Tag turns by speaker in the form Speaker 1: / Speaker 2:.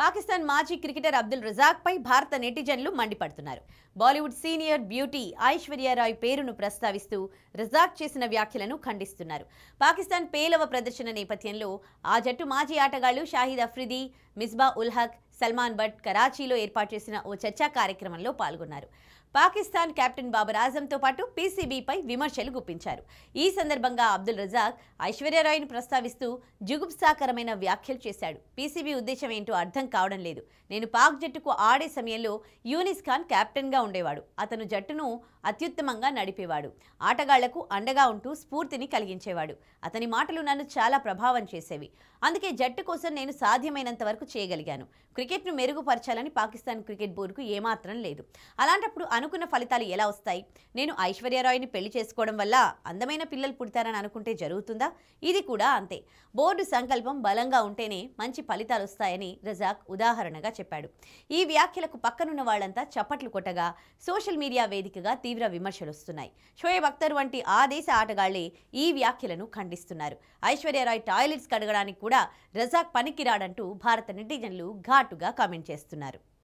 Speaker 1: పాకిస్తాన్ మాజీ క్రికెటర్ అబ్దుల్ పై భారత నెటిజన్లు మండిపడుతున్నారు బాలీవుడ్ సీనియర్ బ్యూటీ ఐశ్వర్యారాయ్ పేరును ప్రస్తావిస్తూ రజాక్ చేసిన వ్యాఖ్యలను ఖండిస్తున్నారు పాకిస్తాన్ పేలవ ప్రదర్శన నేపథ్యంలో ఆ జట్టు మాజీ ఆటగాళ్లు షాహిద్ అఫ్రిది మిస్బా ఉల్హక్ సల్మాన్ భట్ కరాచీలో ఏర్పాటు చేసిన ఓ చర్చా కార్యక్రమంలో పాల్గొన్నారు పాకిస్తాన్ కెప్టెన్ బాబర్ ఆజంతో పాటు పీసీబీపై విమర్శలు గుప్పించారు ఈ సందర్భంగా అబ్దుల్ రజాక్ ఐశ్వర్యరాయ్ను ప్రస్తావిస్తూ జుగుప్సాకరమైన వ్యాఖ్యలు చేశాడు పీసీబీ ఉద్దేశం ఏంటో అర్థం కావడం లేదు నేను పాక్ జట్టుకు ఆడే సమయంలో యూనిస్ ఖాన్ కెప్టెన్గా ఉండేవాడు అతను జట్టును అత్యుత్తమంగా నడిపేవాడు ఆటగాళ్లకు అండగా ఉంటూ స్ఫూర్తిని కలిగించేవాడు అతని మాటలు నన్ను చాలా ప్రభావం చేసేవి అందుకే జట్టు కోసం నేను సాధ్యమైనంత వరకు చేయగలిగాను క్రికెట్ను మెరుగుపరచాలని పాకిస్తాన్ క్రికెట్ బోర్డుకు ఏమాత్రం లేదు అలాంటప్పుడు అనుకున్న ఫలితాలు ఎలా వస్తాయి నేను ఐశ్వర్యరాయ్ని పెళ్లి చేసుకోవడం వల్ల అందమైన పిల్లలు పుడతారని అనుకుంటే జరుగుతుందా ఇది కూడా అంతే బోర్డు సంకల్పం బలంగా ఉంటేనే మంచి ఫలితాలు వస్తాయని రజాక్ ఉదాహరణగా చెప్పాడు ఈ వ్యాఖ్యలకు పక్కనున్న వాళ్ళంతా చప్పట్లు కొట్టగా సోషల్ మీడియా వేదికగా తీవ్ర విమర్శలు వస్తున్నాయి షోయబ్ అఖ్తర్ వంటి ఆ దేశ ఆటగాళ్లే ఈ వ్యాఖ్యలను ఖండిస్తున్నారు ఐశ్వర్యరాయ్ టాయిలెట్స్ కడగడానికి కూడా రజాక్ పనికిరాడంటూ భారత నెటిజన్లు ఘాటు పాటుగా కామెంట్ చేస్తున్నారు